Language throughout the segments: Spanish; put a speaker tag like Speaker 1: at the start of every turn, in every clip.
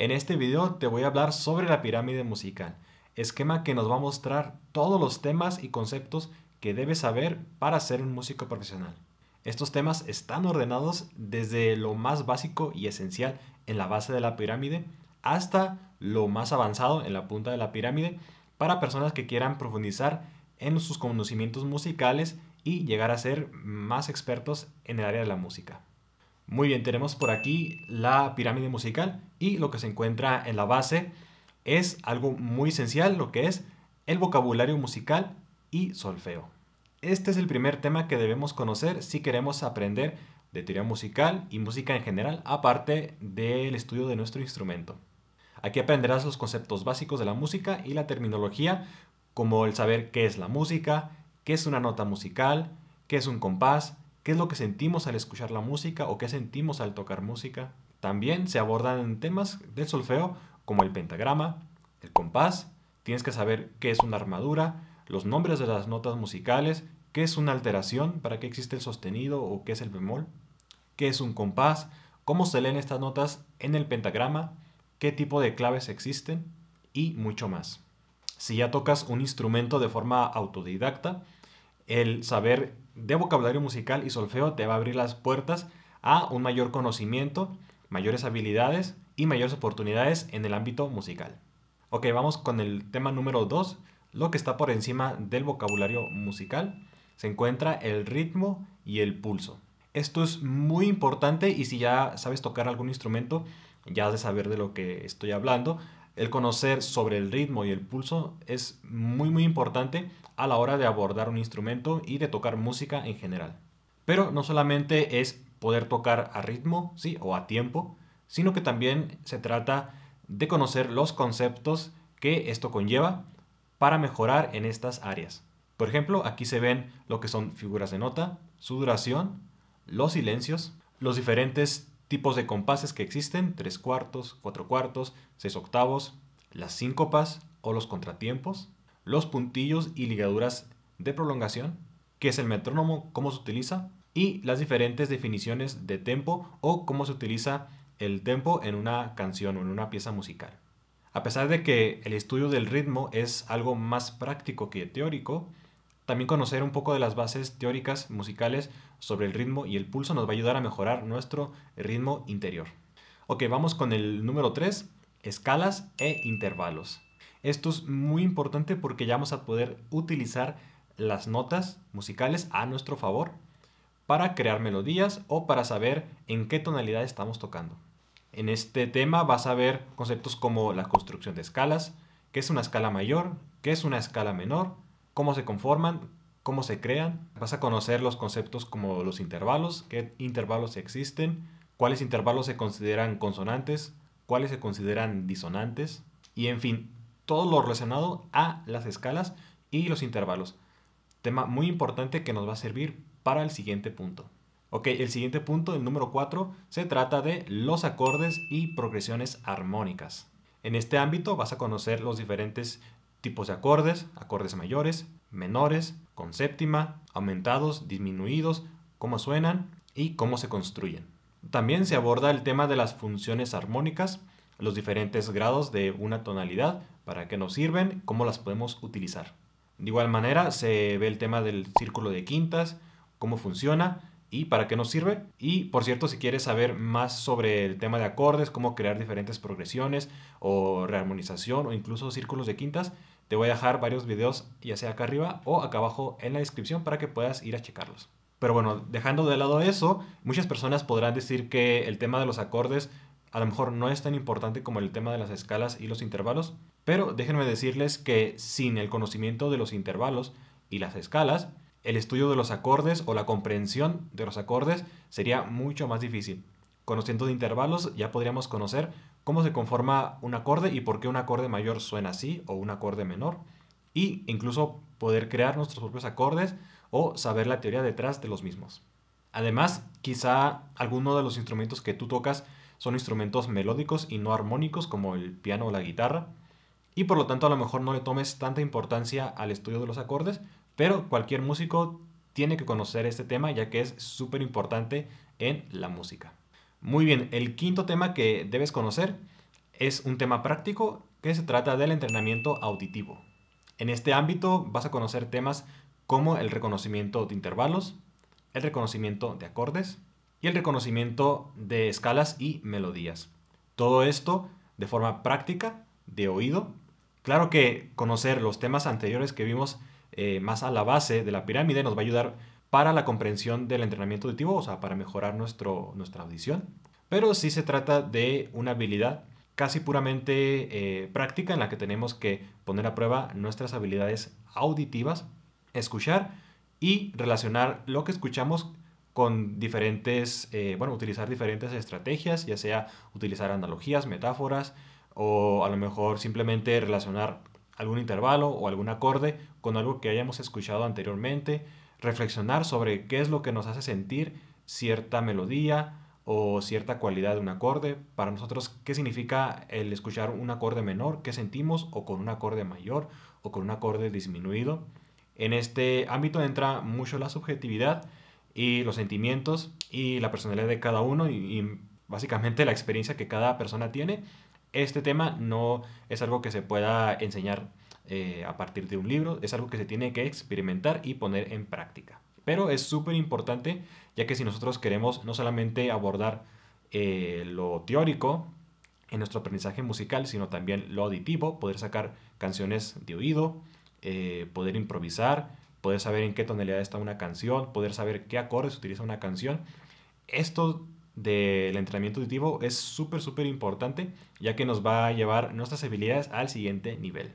Speaker 1: En este video te voy a hablar sobre la pirámide musical, esquema que nos va a mostrar todos los temas y conceptos que debes saber para ser un músico profesional. Estos temas están ordenados desde lo más básico y esencial en la base de la pirámide hasta lo más avanzado en la punta de la pirámide para personas que quieran profundizar en sus conocimientos musicales y llegar a ser más expertos en el área de la música. Muy bien, tenemos por aquí la pirámide musical y lo que se encuentra en la base es algo muy esencial, lo que es el vocabulario musical y solfeo. Este es el primer tema que debemos conocer si queremos aprender de teoría musical y música en general, aparte del estudio de nuestro instrumento. Aquí aprenderás los conceptos básicos de la música y la terminología, como el saber qué es la música, qué es una nota musical, qué es un compás, qué es lo que sentimos al escuchar la música o qué sentimos al tocar música. También se abordan temas del solfeo como el pentagrama, el compás, tienes que saber qué es una armadura, los nombres de las notas musicales, qué es una alteración, para qué existe el sostenido o qué es el bemol, qué es un compás, cómo se leen estas notas en el pentagrama, qué tipo de claves existen y mucho más. Si ya tocas un instrumento de forma autodidacta, el saber de vocabulario musical y solfeo te va a abrir las puertas a un mayor conocimiento, mayores habilidades y mayores oportunidades en el ámbito musical. Ok, vamos con el tema número 2. Lo que está por encima del vocabulario musical se encuentra el ritmo y el pulso. Esto es muy importante y si ya sabes tocar algún instrumento, ya has de saber de lo que estoy hablando. El conocer sobre el ritmo y el pulso es muy muy importante a la hora de abordar un instrumento y de tocar música en general. Pero no solamente es poder tocar a ritmo, sí, o a tiempo, sino que también se trata de conocer los conceptos que esto conlleva para mejorar en estas áreas. Por ejemplo, aquí se ven lo que son figuras de nota, su duración, los silencios, los diferentes tipos de compases que existen, tres cuartos, cuatro cuartos, seis octavos, las síncopas o los contratiempos, los puntillos y ligaduras de prolongación, qué es el metrónomo, cómo se utiliza y las diferentes definiciones de tempo o cómo se utiliza el tempo en una canción o en una pieza musical. A pesar de que el estudio del ritmo es algo más práctico que teórico, también conocer un poco de las bases teóricas musicales sobre el ritmo y el pulso nos va a ayudar a mejorar nuestro ritmo interior. Ok, vamos con el número 3, escalas e intervalos. Esto es muy importante porque ya vamos a poder utilizar las notas musicales a nuestro favor para crear melodías o para saber en qué tonalidad estamos tocando. En este tema vas a ver conceptos como la construcción de escalas, qué es una escala mayor, qué es una escala menor, cómo se conforman, cómo se crean. Vas a conocer los conceptos como los intervalos, qué intervalos existen, cuáles intervalos se consideran consonantes, cuáles se consideran disonantes y en fin, todo lo relacionado a las escalas y los intervalos. Tema muy importante que nos va a servir para el siguiente punto. Ok, el siguiente punto, el número 4, se trata de los acordes y progresiones armónicas. En este ámbito vas a conocer los diferentes tipos de acordes, acordes mayores, menores, con séptima, aumentados, disminuidos, cómo suenan y cómo se construyen. También se aborda el tema de las funciones armónicas, los diferentes grados de una tonalidad, para qué nos sirven, cómo las podemos utilizar. De igual manera se ve el tema del círculo de quintas, cómo funciona, y para qué nos sirve. Y por cierto, si quieres saber más sobre el tema de acordes, cómo crear diferentes progresiones o rearmonización o incluso círculos de quintas, te voy a dejar varios videos ya sea acá arriba o acá abajo en la descripción para que puedas ir a checarlos. Pero bueno, dejando de lado eso, muchas personas podrán decir que el tema de los acordes a lo mejor no es tan importante como el tema de las escalas y los intervalos, pero déjenme decirles que sin el conocimiento de los intervalos y las escalas, el estudio de los acordes o la comprensión de los acordes sería mucho más difícil. Conociendo de intervalos ya podríamos conocer cómo se conforma un acorde y por qué un acorde mayor suena así o un acorde menor. Y incluso poder crear nuestros propios acordes o saber la teoría detrás de los mismos. Además, quizá alguno de los instrumentos que tú tocas son instrumentos melódicos y no armónicos como el piano o la guitarra. Y por lo tanto a lo mejor no le tomes tanta importancia al estudio de los acordes pero cualquier músico tiene que conocer este tema ya que es súper importante en la música. Muy bien, el quinto tema que debes conocer es un tema práctico que se trata del entrenamiento auditivo. En este ámbito vas a conocer temas como el reconocimiento de intervalos, el reconocimiento de acordes y el reconocimiento de escalas y melodías. Todo esto de forma práctica, de oído. Claro que conocer los temas anteriores que vimos eh, más a la base de la pirámide, nos va a ayudar para la comprensión del entrenamiento auditivo, o sea, para mejorar nuestra audición. Pero sí se trata de una habilidad casi puramente eh, práctica en la que tenemos que poner a prueba nuestras habilidades auditivas, escuchar y relacionar lo que escuchamos con diferentes, eh, bueno, utilizar diferentes estrategias, ya sea utilizar analogías, metáforas o a lo mejor simplemente relacionar algún intervalo o algún acorde con algo que hayamos escuchado anteriormente, reflexionar sobre qué es lo que nos hace sentir cierta melodía o cierta cualidad de un acorde. Para nosotros, ¿qué significa el escuchar un acorde menor? ¿Qué sentimos? ¿O con un acorde mayor? ¿O con un acorde disminuido? En este ámbito entra mucho la subjetividad y los sentimientos y la personalidad de cada uno y básicamente la experiencia que cada persona tiene. Este tema no es algo que se pueda enseñar eh, a partir de un libro, es algo que se tiene que experimentar y poner en práctica. Pero es súper importante ya que si nosotros queremos no solamente abordar eh, lo teórico en nuestro aprendizaje musical, sino también lo auditivo, poder sacar canciones de oído, eh, poder improvisar, poder saber en qué tonalidad está una canción, poder saber qué acordes utiliza una canción. Esto del entrenamiento auditivo es súper, súper importante, ya que nos va a llevar nuestras habilidades al siguiente nivel.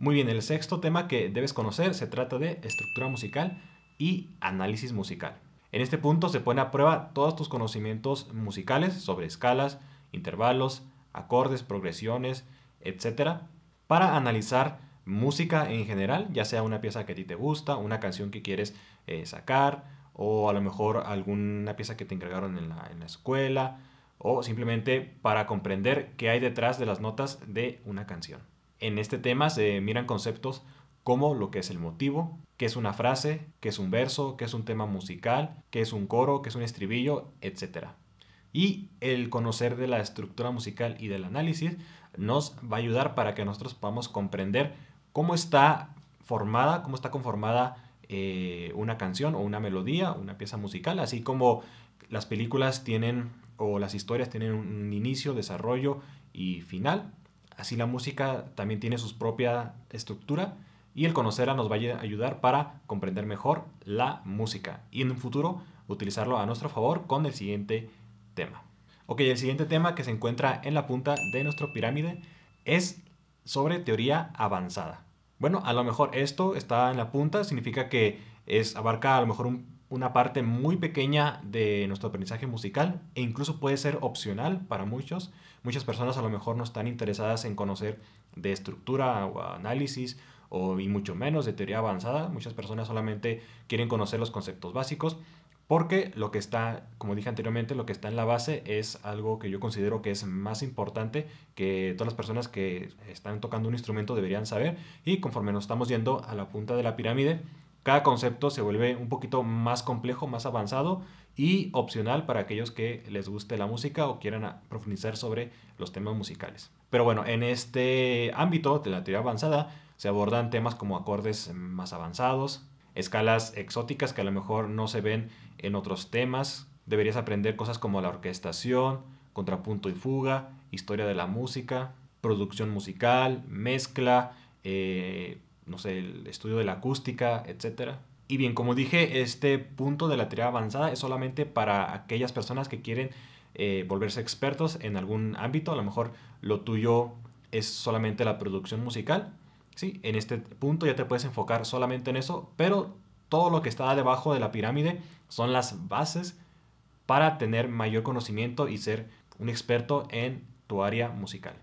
Speaker 1: Muy bien, el sexto tema que debes conocer se trata de estructura musical y análisis musical. En este punto se ponen a prueba todos tus conocimientos musicales sobre escalas, intervalos, acordes, progresiones, etc. para analizar música en general, ya sea una pieza que a ti te gusta, una canción que quieres eh, sacar, o a lo mejor alguna pieza que te encargaron en la escuela, o simplemente para comprender qué hay detrás de las notas de una canción. En este tema se miran conceptos como lo que es el motivo, qué es una frase, qué es un verso, qué es un tema musical, qué es un coro, qué es un estribillo, etc. Y el conocer de la estructura musical y del análisis nos va a ayudar para que nosotros podamos comprender cómo está formada, cómo está conformada eh, una canción o una melodía, una pieza musical, así como las películas tienen o las historias tienen un inicio, desarrollo y final. Así la música también tiene su propia estructura y el conocerla nos va a ayudar para comprender mejor la música y en un futuro utilizarlo a nuestro favor con el siguiente tema. Ok, el siguiente tema que se encuentra en la punta de nuestro pirámide es sobre teoría avanzada. Bueno, a lo mejor esto está en la punta, significa que es, abarca a lo mejor un una parte muy pequeña de nuestro aprendizaje musical e incluso puede ser opcional para muchos. Muchas personas a lo mejor no están interesadas en conocer de estructura o análisis o, y mucho menos de teoría avanzada. Muchas personas solamente quieren conocer los conceptos básicos porque lo que está, como dije anteriormente, lo que está en la base es algo que yo considero que es más importante que todas las personas que están tocando un instrumento deberían saber y conforme nos estamos yendo a la punta de la pirámide, cada concepto se vuelve un poquito más complejo, más avanzado y opcional para aquellos que les guste la música o quieran profundizar sobre los temas musicales. Pero bueno, en este ámbito de la teoría avanzada se abordan temas como acordes más avanzados, escalas exóticas que a lo mejor no se ven en otros temas, deberías aprender cosas como la orquestación, contrapunto y fuga, historia de la música, producción musical, mezcla, eh, no sé, el estudio de la acústica, etcétera. Y bien, como dije, este punto de la teoría avanzada es solamente para aquellas personas que quieren eh, volverse expertos en algún ámbito. A lo mejor lo tuyo es solamente la producción musical. ¿sí? En este punto ya te puedes enfocar solamente en eso, pero todo lo que está debajo de la pirámide son las bases para tener mayor conocimiento y ser un experto en tu área musical.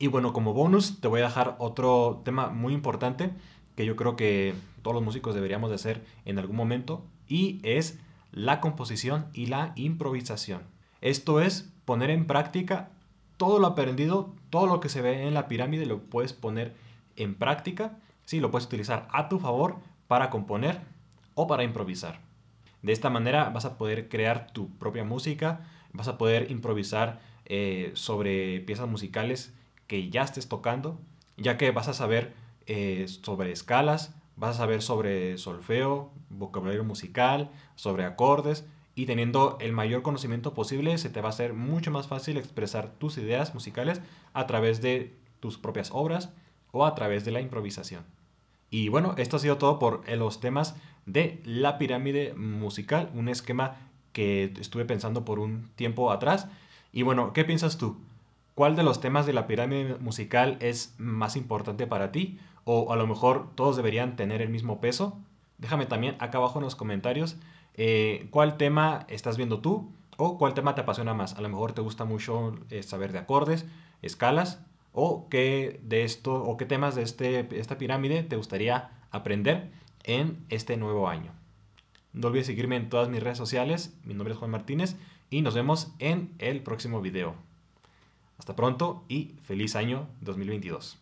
Speaker 1: Y bueno, como bonus te voy a dejar otro tema muy importante que yo creo que todos los músicos deberíamos de hacer en algún momento y es la composición y la improvisación. Esto es poner en práctica todo lo aprendido, todo lo que se ve en la pirámide lo puedes poner en práctica, sí, lo puedes utilizar a tu favor para componer o para improvisar. De esta manera vas a poder crear tu propia música, vas a poder improvisar eh, sobre piezas musicales que ya estés tocando, ya que vas a saber eh, sobre escalas, vas a saber sobre solfeo, vocabulario musical, sobre acordes y teniendo el mayor conocimiento posible se te va a hacer mucho más fácil expresar tus ideas musicales a través de tus propias obras o a través de la improvisación. Y bueno, esto ha sido todo por los temas de la pirámide musical, un esquema que estuve pensando por un tiempo atrás. Y bueno, ¿qué piensas tú? ¿Cuál de los temas de la pirámide musical es más importante para ti? O a lo mejor todos deberían tener el mismo peso. Déjame también acá abajo en los comentarios eh, cuál tema estás viendo tú o cuál tema te apasiona más. A lo mejor te gusta mucho eh, saber de acordes, escalas o qué de esto o qué temas de este, esta pirámide te gustaría aprender en este nuevo año. No olvides seguirme en todas mis redes sociales. Mi nombre es Juan Martínez y nos vemos en el próximo video. Hasta pronto y feliz año 2022.